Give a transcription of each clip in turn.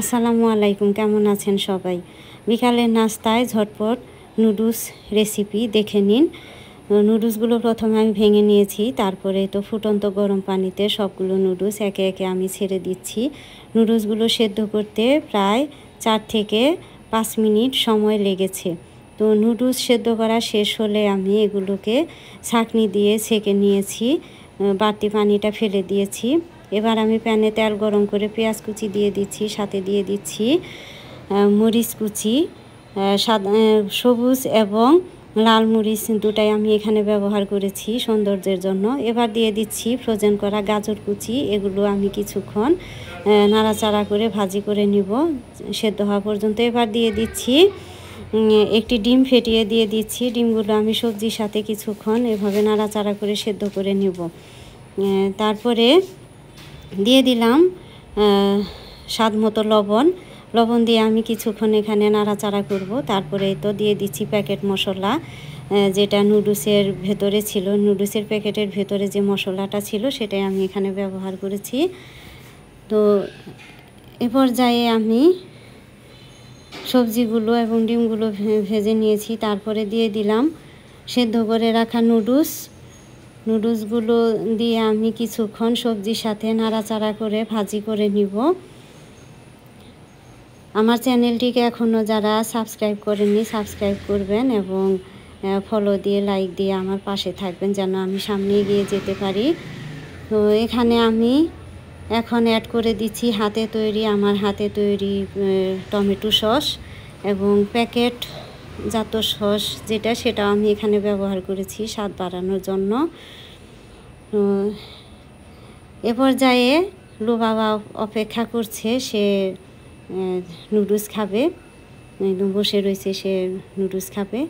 আসসালামু আলাইকুম কেমন আছেন সবাই বিকালের নাস্তায় ঝটপট নুডলস রেসিপি দেখে নিন নুডলসগুলো প্রথমে আমি ভেঙে নিয়েছি তারপরে তো ফুটন্ত গরম পানিতে সবগুলো নুডলস একে একে আমি ছেড়ে দিচ্ছি নুডলসগুলো সেদ্ধ করতে প্রায় চার থেকে পাঁচ মিনিট সময় লেগেছে তো নুডলস সেদ্ধ করা শেষ হলে আমি এগুলোকে ছাঁকনি দিয়ে ছেঁকে নিয়েছি বাড়তি পানিটা ফেলে দিয়েছি এবার আমি প্যানে তেল গরম করে পেঁয়াজ কুচি দিয়ে দিচ্ছি সাথে দিয়ে দিচ্ছি মরিচ কুচি সবুজ এবং লাল মরিচ দুটাই আমি এখানে ব্যবহার করেছি সৌন্দর্যের জন্য এবার দিয়ে দিচ্ছি ফ্রোজেন করা গাজর কুচি এগুলো আমি কিছুক্ষণ নাড়াচাড়া করে ভাজি করে নিব সেদ্ধ হওয়া পর্যন্ত এবার দিয়ে দিচ্ছি একটি ডিম ফেটিয়ে দিয়ে দিচ্ছি ডিমগুলো আমি সবজির সাথে কিছুক্ষণ এভাবে নাড়াচাড়া করে সেদ্ধ করে নিব তারপরে দিয়ে দিলাম স্বাদ মতো লবণ লবণ দিয়ে আমি কিছুক্ষণ এখানে নাড়াচাড়া করব তারপরে তো দিয়ে দিচ্ছি প্যাকেট মশলা যেটা নুডলসের ভেতরে ছিল নুডলসের প্যাকেটের ভেতরে যে মশলাটা ছিল সেটাই আমি এখানে ব্যবহার করেছি তো এ পর্যায়ে আমি সবজিগুলো এবং ডিমগুলো ভেজে নিয়েছি তারপরে দিয়ে দিলাম সেদ্ধ করে রাখা নুডলস নুডলসগুলো দিয়ে আমি কিছুক্ষণ সবজির সাথে নাড়াচাড়া করে ভাজি করে নিব আমার চ্যানেলটিকে এখনও যারা সাবস্ক্রাইব করেননি সাবস্ক্রাইব করবেন এবং ফলো দিয়ে লাইক দিয়ে আমার পাশে থাকবেন যেন আমি সামনে গিয়ে যেতে পারি তো এখানে আমি এখন অ্যাড করে দিচ্ছি হাতে তৈরি আমার হাতে তৈরি টমেটো সস এবং প্যাকেট জাত সস যেটা সেটা আমি এখানে ব্যবহার করেছি স্বাদ বাড়ানোর জন্য এ পর্যায়ে লো বাবা অপেক্ষা করছে সে নুডলস খাবে বসে রয়েছে সে নুডলস খাবে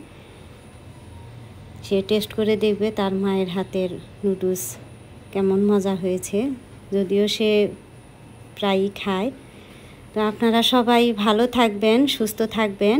সে টেস্ট করে দেখবে তার মায়ের হাতের নুডলস কেমন মজা হয়েছে যদিও সে প্রায়ই খায় তো আপনারা সবাই ভালো থাকবেন সুস্থ থাকবেন